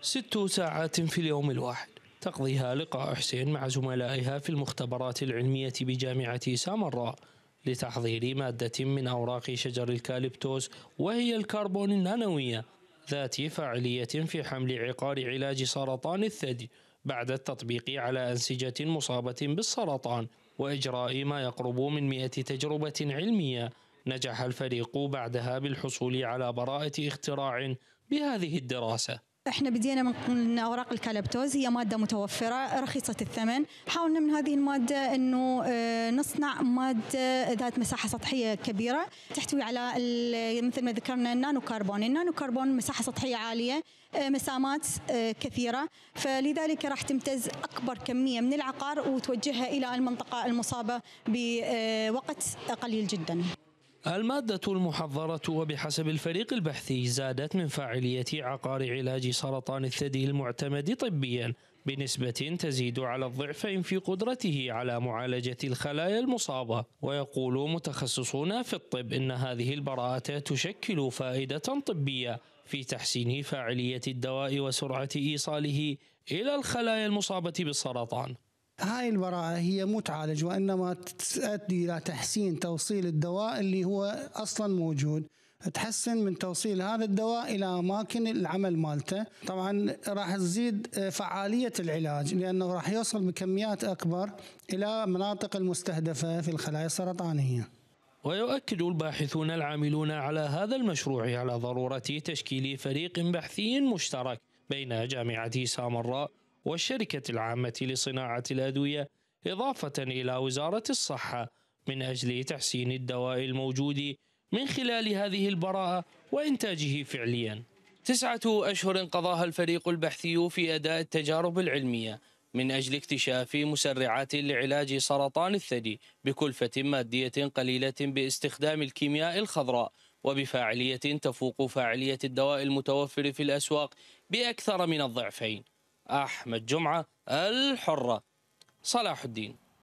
ست ساعات في اليوم الواحد تقضيها لقاء حسين مع زملائها في المختبرات العلمية بجامعة سامراء لتحضير مادة من أوراق شجر الكاليبتوس وهي الكربون النانوية ذات فاعلية في حمل عقار علاج سرطان الثدي بعد التطبيق على أنسجة مصابة بالسرطان وإجراء ما يقرب من 100 تجربة علمية نجح الفريق بعدها بالحصول على براءة اختراع بهذه الدراسة احنا بدينا من اوراق الكالبتوز هي ماده متوفره رخيصه الثمن حاولنا من هذه الماده انه آه، نصنع ماده ذات مساحه سطحيه كبيره تحتوي على مثل ما ذكرنا النانو كربون النانو كربون مساحه سطحيه عاليه آه، مسامات آه، كثيره فلذلك راح تمتز اكبر كميه من العقار وتوجهها الى المنطقه المصابه بوقت قليل جدا المادة المحضرة وبحسب الفريق البحثي زادت من فاعلية عقار علاج سرطان الثدي المعتمد طبيا بنسبة تزيد على الضعفين في قدرته على معالجة الخلايا المصابة ويقول متخصصون في الطب إن هذه البراءة تشكل فائدة طبية في تحسين فاعلية الدواء وسرعة إيصاله إلى الخلايا المصابة بالسرطان هاي البراءة هي مو تعالج وإنما تؤدي إلى تحسين توصيل الدواء اللي هو أصلا موجود تحسن من توصيل هذا الدواء إلى أماكن العمل مالته طبعا راح تزيد فعالية العلاج لأنه راح يوصل بكميات أكبر إلى مناطق المستهدفة في الخلايا السرطانية ويؤكد الباحثون العاملون على هذا المشروع على ضرورة تشكيل فريق بحثي مشترك بين جامعة سامراء والشركة العامة لصناعة الأدوية إضافة إلى وزارة الصحة من أجل تحسين الدواء الموجود من خلال هذه البراءة وإنتاجه فعليا تسعة أشهر قضاها الفريق البحثي في أداء التجارب العلمية من أجل اكتشاف مسرعات لعلاج سرطان الثدي بكلفة مادية قليلة باستخدام الكيمياء الخضراء وبفاعلية تفوق فاعلية الدواء المتوفر في الأسواق بأكثر من الضعفين أحمد جمعة الحرة صلاح الدين